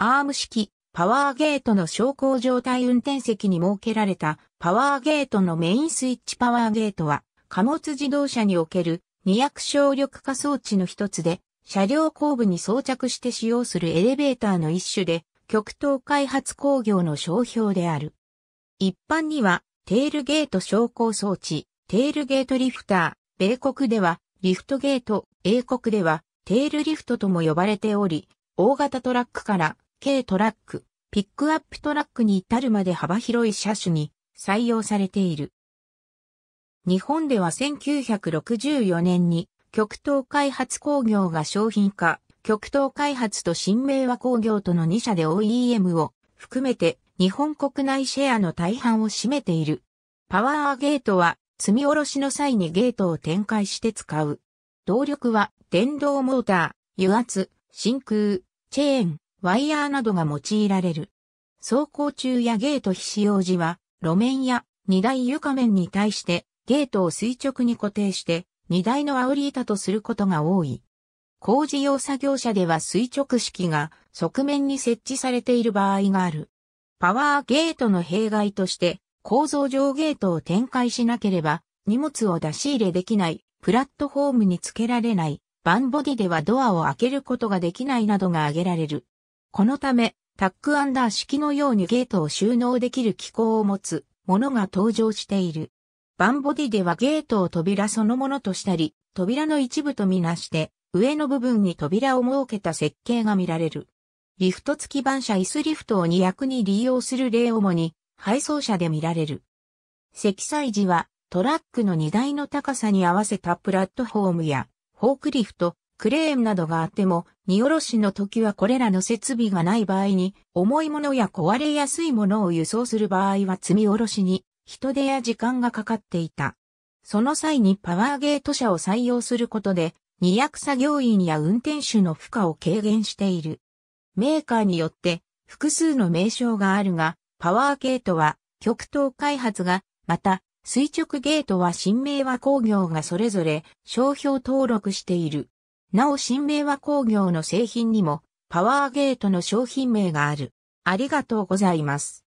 アーム式、パワーゲートの昇降状態運転席に設けられたパワーゲートのメインスイッチパワーゲートは貨物自動車における二役省力化装置の一つで車両後部に装着して使用するエレベーターの一種で極東開発工業の商標である。一般にはテールゲート昇降装置、テールゲートリフター、米国ではリフトゲート、英国ではテールリフトとも呼ばれており、大型トラックから軽トラック、ピックアップトラックに至るまで幅広い車種に採用されている。日本では1964年に極東開発工業が商品化、極東開発と新明和工業との2社で OEM を含めて日本国内シェアの大半を占めている。パワーゲートは積み下ろしの際にゲートを展開して使う。動力は電動モーター、油圧、真空、チェーン、ワイヤーなどが用いられる。走行中やゲート非使用時は、路面や荷台床面に対してゲートを垂直に固定して荷台の煽り板とすることが多い。工事用作業車では垂直式が側面に設置されている場合がある。パワーゲートの弊害として構造上ゲートを展開しなければ荷物を出し入れできないプラットフォームにつけられない、バンボディではドアを開けることができないなどが挙げられる。このため、タックアンダー式のようにゲートを収納できる機構を持つものが登場している。バンボディではゲートを扉そのものとしたり、扉の一部とみなして、上の部分に扉を設けた設計が見られる。リフト付き版車椅子リフトを2役に利用する例を主に、配送車で見られる。積載時は、トラックの荷台の高さに合わせたプラットフォームや、フォークリフト、クレーンなどがあっても、荷下ろしの時はこれらの設備がない場合に、重いものや壊れやすいものを輸送する場合は積み下ろしに、人手や時間がかかっていた。その際にパワーゲート車を採用することで、二役作業員や運転手の負荷を軽減している。メーカーによって複数の名称があるが、パワーゲートは極東開発が、また垂直ゲートは新名和工業がそれぞれ商標登録している。なお新名は工業の製品にもパワーゲートの商品名がある。ありがとうございます。